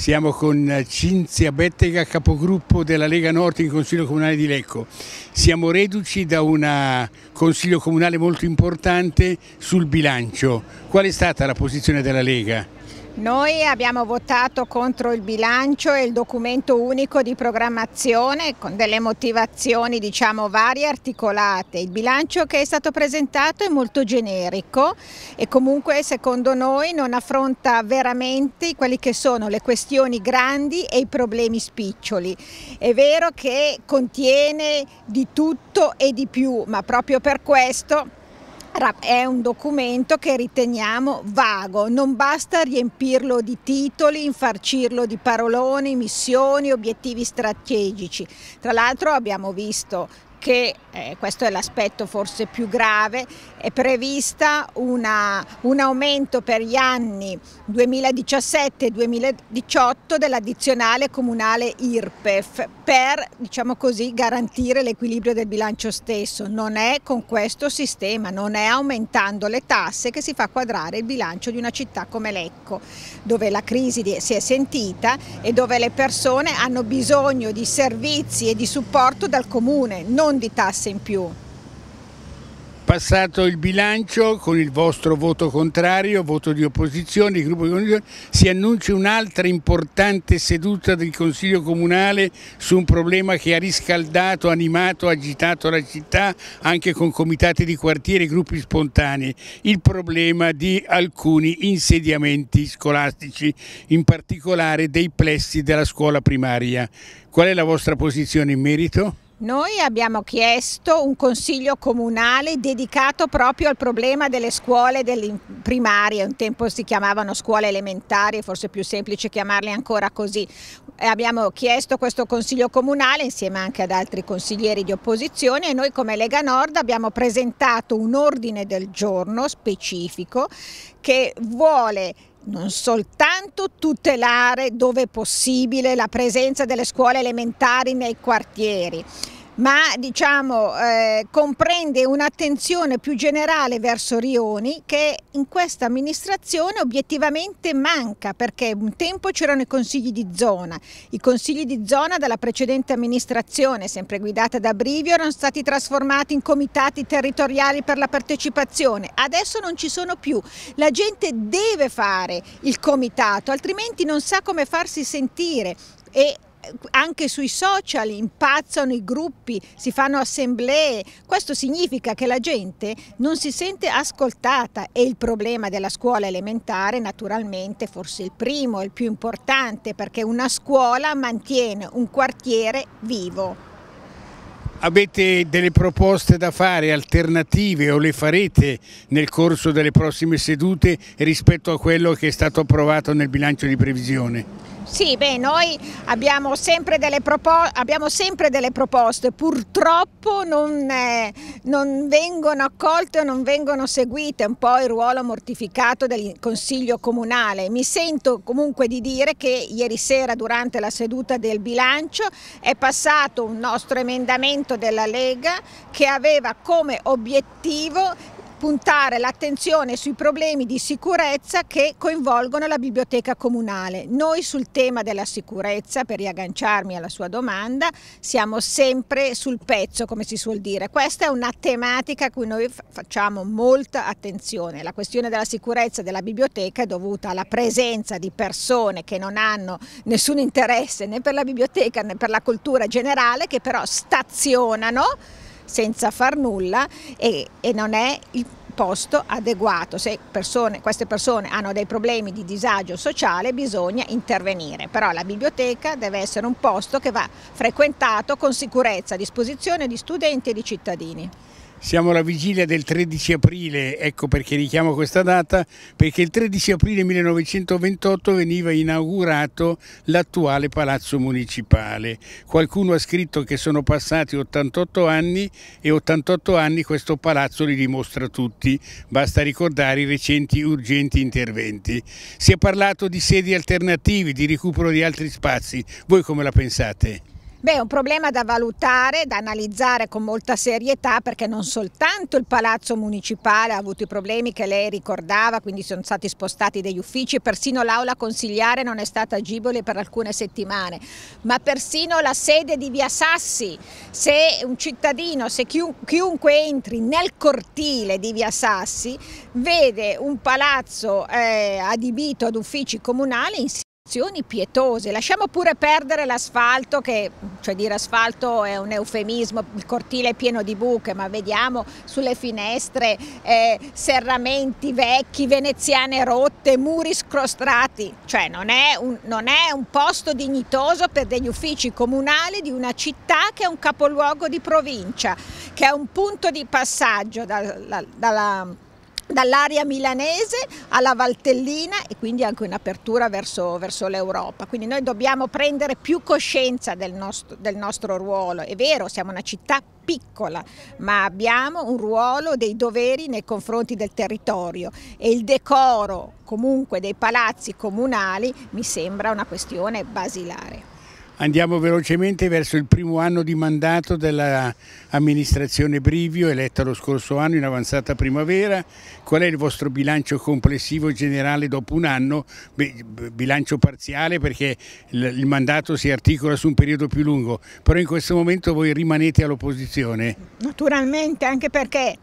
Siamo con Cinzia Bettega, capogruppo della Lega Nord in Consiglio Comunale di Lecco. Siamo reduci da un Consiglio Comunale molto importante sul bilancio. Qual è stata la posizione della Lega? Noi abbiamo votato contro il bilancio e il documento unico di programmazione con delle motivazioni diciamo varie articolate. Il bilancio che è stato presentato è molto generico e comunque secondo noi non affronta veramente quelli che sono le questioni grandi e i problemi spiccioli. È vero che contiene di tutto e di più ma proprio per questo è un documento che riteniamo vago, non basta riempirlo di titoli, infarcirlo di paroloni, missioni, obiettivi strategici. Tra l'altro abbiamo visto che, eh, questo è l'aspetto forse più grave, è prevista una, un aumento per gli anni 2017-2018 dell'addizionale comunale IRPEF per diciamo così, garantire l'equilibrio del bilancio stesso. Non è con questo sistema, non è aumentando le tasse che si fa quadrare il bilancio di una città come Lecco, dove la crisi si è sentita e dove le persone hanno bisogno di servizi e di supporto dal comune. Non non di tasse in più. Passato il bilancio con il vostro voto contrario, voto di opposizione, di gruppo di opposizione, si annuncia un'altra importante seduta del Consiglio Comunale su un problema che ha riscaldato, animato, agitato la città anche con comitati di quartiere e gruppi spontanei, il problema di alcuni insediamenti scolastici, in particolare dei plessi della scuola primaria. Qual è la vostra posizione in merito? Noi abbiamo chiesto un consiglio comunale dedicato proprio al problema delle scuole primarie, un tempo si chiamavano scuole elementari, forse è più semplice chiamarle ancora così. E abbiamo chiesto questo consiglio comunale insieme anche ad altri consiglieri di opposizione e noi come Lega Nord abbiamo presentato un ordine del giorno specifico che vuole non soltanto tutelare dove possibile la presenza delle scuole elementari nei quartieri, ma diciamo, eh, comprende un'attenzione più generale verso Rioni che in questa amministrazione obiettivamente manca perché un tempo c'erano i consigli di zona, i consigli di zona dalla precedente amministrazione sempre guidata da Brivio erano stati trasformati in comitati territoriali per la partecipazione, adesso non ci sono più, la gente deve fare il comitato altrimenti non sa come farsi sentire e anche sui social impazzano i gruppi, si fanno assemblee, questo significa che la gente non si sente ascoltata e il problema della scuola elementare naturalmente forse il primo, il più importante perché una scuola mantiene un quartiere vivo. Avete delle proposte da fare, alternative o le farete nel corso delle prossime sedute rispetto a quello che è stato approvato nel bilancio di previsione? Sì, beh, noi abbiamo sempre delle, proposte, sempre delle proposte purtroppo non, eh, non vengono accolte o non vengono seguite, è un po' il ruolo mortificato del Consiglio Comunale. Mi sento comunque di dire che ieri sera durante la seduta del bilancio è passato un nostro emendamento della Lega che aveva come obiettivo puntare l'attenzione sui problemi di sicurezza che coinvolgono la biblioteca comunale. Noi sul tema della sicurezza, per riagganciarmi alla sua domanda, siamo sempre sul pezzo, come si suol dire. Questa è una tematica a cui noi facciamo molta attenzione. La questione della sicurezza della biblioteca è dovuta alla presenza di persone che non hanno nessun interesse né per la biblioteca né per la cultura generale, che però stazionano senza far nulla e, e non è il posto adeguato. Se persone, queste persone hanno dei problemi di disagio sociale bisogna intervenire, però la biblioteca deve essere un posto che va frequentato con sicurezza a disposizione di studenti e di cittadini. Siamo alla vigilia del 13 aprile, ecco perché richiamo questa data, perché il 13 aprile 1928 veniva inaugurato l'attuale palazzo municipale. Qualcuno ha scritto che sono passati 88 anni e 88 anni questo palazzo li dimostra tutti, basta ricordare i recenti urgenti interventi. Si è parlato di sedi alternativi, di recupero di altri spazi, voi come la pensate? Beh, è un problema da valutare, da analizzare con molta serietà perché non soltanto il palazzo municipale ha avuto i problemi che lei ricordava, quindi sono stati spostati degli uffici, persino l'aula consigliare non è stata agibile per alcune settimane, ma persino la sede di Via Sassi, se un cittadino, se chiunque entri nel cortile di Via Sassi, vede un palazzo eh, adibito ad uffici comunali azioni pietose, lasciamo pure perdere l'asfalto, che cioè dire asfalto è un eufemismo, il cortile è pieno di buche, ma vediamo sulle finestre eh, serramenti vecchi, veneziane rotte, muri scrostrati, cioè non è, un, non è un posto dignitoso per degli uffici comunali di una città che è un capoluogo di provincia, che è un punto di passaggio dalla, dalla dall'area milanese alla Valtellina e quindi anche un'apertura verso, verso l'Europa. Quindi noi dobbiamo prendere più coscienza del nostro, del nostro ruolo. È vero, siamo una città piccola, ma abbiamo un ruolo dei doveri nei confronti del territorio e il decoro comunque dei palazzi comunali mi sembra una questione basilare. Andiamo velocemente verso il primo anno di mandato dell'amministrazione Brivio, eletta lo scorso anno in avanzata primavera. Qual è il vostro bilancio complessivo generale dopo un anno? Bilancio parziale perché il mandato si articola su un periodo più lungo, però in questo momento voi rimanete all'opposizione? Naturalmente, anche perché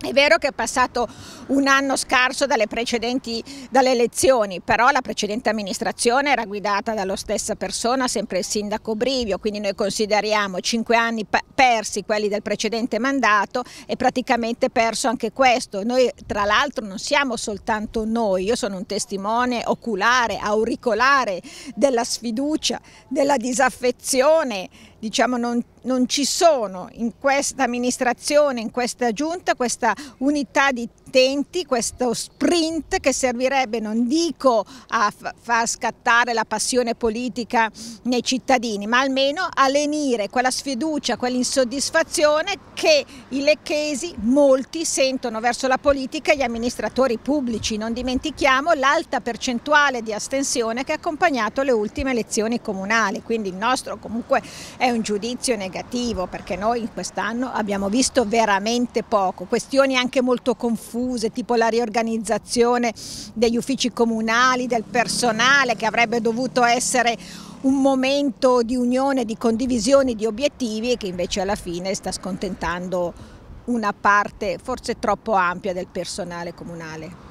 è vero che è passato un anno scarso dalle precedenti dalle elezioni, però la precedente amministrazione era guidata dalla stessa persona, sempre il sindaco Brivio, quindi noi consideriamo cinque anni persi quelli del precedente mandato e praticamente perso anche questo. Noi tra l'altro non siamo soltanto noi, io sono un testimone oculare, auricolare della sfiducia, della disaffezione diciamo, non, non ci sono in questa amministrazione, in questa giunta, questa unità di attenti questo sprint che servirebbe, non dico a far scattare la passione politica nei cittadini, ma almeno a lenire quella sfiducia, quell'insoddisfazione che i lecchesi molti sentono verso la politica e gli amministratori pubblici. Non dimentichiamo l'alta percentuale di astensione che ha accompagnato le ultime elezioni comunali, quindi il nostro comunque è un giudizio negativo perché noi in quest'anno abbiamo visto veramente poco, questioni anche molto confuse confuse, tipo la riorganizzazione degli uffici comunali, del personale che avrebbe dovuto essere un momento di unione, di condivisione di obiettivi e che invece alla fine sta scontentando una parte forse troppo ampia del personale comunale.